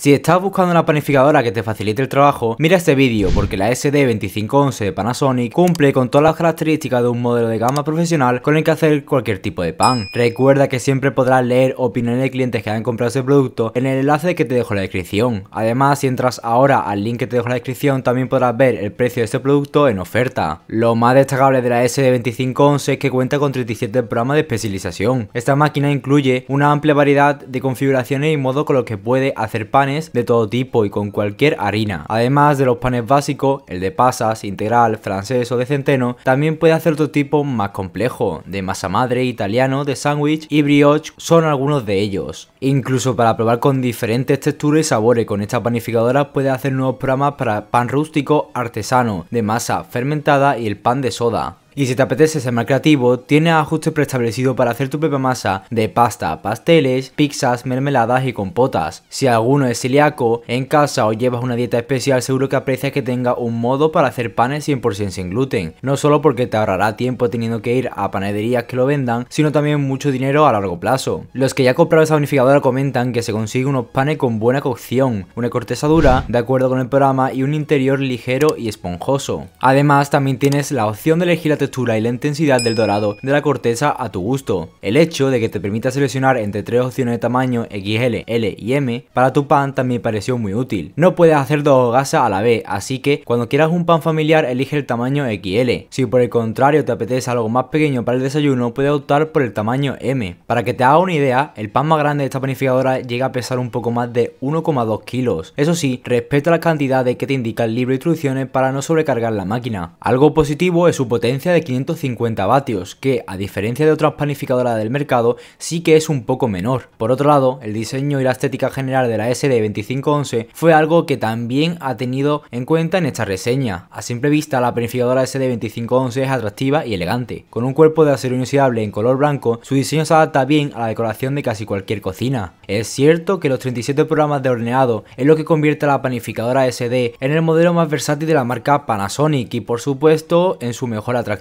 Si estás buscando una panificadora que te facilite el trabajo, mira este vídeo porque la SD2511 de Panasonic cumple con todas las características de un modelo de gama profesional con el que hacer cualquier tipo de pan. Recuerda que siempre podrás leer opiniones de clientes que han comprado este producto en el enlace que te dejo en la descripción. Además, si entras ahora al link que te dejo en la descripción, también podrás ver el precio de este producto en oferta. Lo más destacable de la SD2511 es que cuenta con 37 programas de especialización. Esta máquina incluye una amplia variedad de configuraciones y modos con los que puede hacer pan de todo tipo y con cualquier harina. Además de los panes básicos, el de pasas, integral, francés o de centeno, también puede hacer otro tipo más complejo, de masa madre, italiano, de sándwich y brioche son algunos de ellos. Incluso para probar con diferentes texturas y sabores, con esta panificadora Puede hacer nuevos programas para pan rústico artesano, de masa fermentada y el pan de soda. Y si te apetece ser más creativo, tienes ajustes preestablecidos para hacer tu propia masa de pasta, pasteles, pizzas, mermeladas y compotas. Si alguno es celíaco, en casa o llevas una dieta especial seguro que aprecias que tenga un modo para hacer panes 100% sin gluten. No solo porque te ahorrará tiempo teniendo que ir a panaderías que lo vendan, sino también mucho dinero a largo plazo. Los que ya compraron esa unificadora comentan que se consigue unos panes con buena cocción, una corteza dura, de acuerdo con el programa, y un interior ligero y esponjoso. Además, también tienes la opción de elegir la textura y la intensidad del dorado de la corteza a tu gusto. El hecho de que te permita seleccionar entre tres opciones de tamaño XL, L y M para tu pan también pareció muy útil. No puedes hacer dos hogazas a la vez, así que cuando quieras un pan familiar elige el tamaño XL. Si por el contrario te apetece algo más pequeño para el desayuno, puedes optar por el tamaño M. Para que te haga una idea, el pan más grande de esta panificadora llega a pesar un poco más de 1,2 kilos. Eso sí, respeta las cantidades que te indica el libro de instrucciones para no sobrecargar la máquina. Algo positivo es su potencia de 550 vatios, que a diferencia de otras panificadoras del mercado, sí que es un poco menor. Por otro lado, el diseño y la estética general de la SD2511 fue algo que también ha tenido en cuenta en esta reseña. A simple vista, la panificadora SD2511 es atractiva y elegante. Con un cuerpo de acero inoxidable en color blanco, su diseño se adapta bien a la decoración de casi cualquier cocina. Es cierto que los 37 programas de horneado es lo que convierte a la panificadora SD en el modelo más versátil de la marca Panasonic y por supuesto en su mejor atracción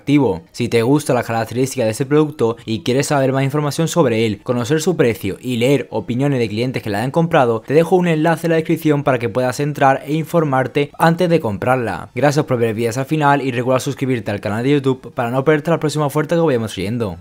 si te gusta la característica de este producto y quieres saber más información sobre él, conocer su precio y leer opiniones de clientes que la han comprado, te dejo un enlace en la descripción para que puedas entrar e informarte antes de comprarla. Gracias por ver el vídeo hasta el final y recuerda suscribirte al canal de YouTube para no perderte la próxima oferta que vayamos siguiendo.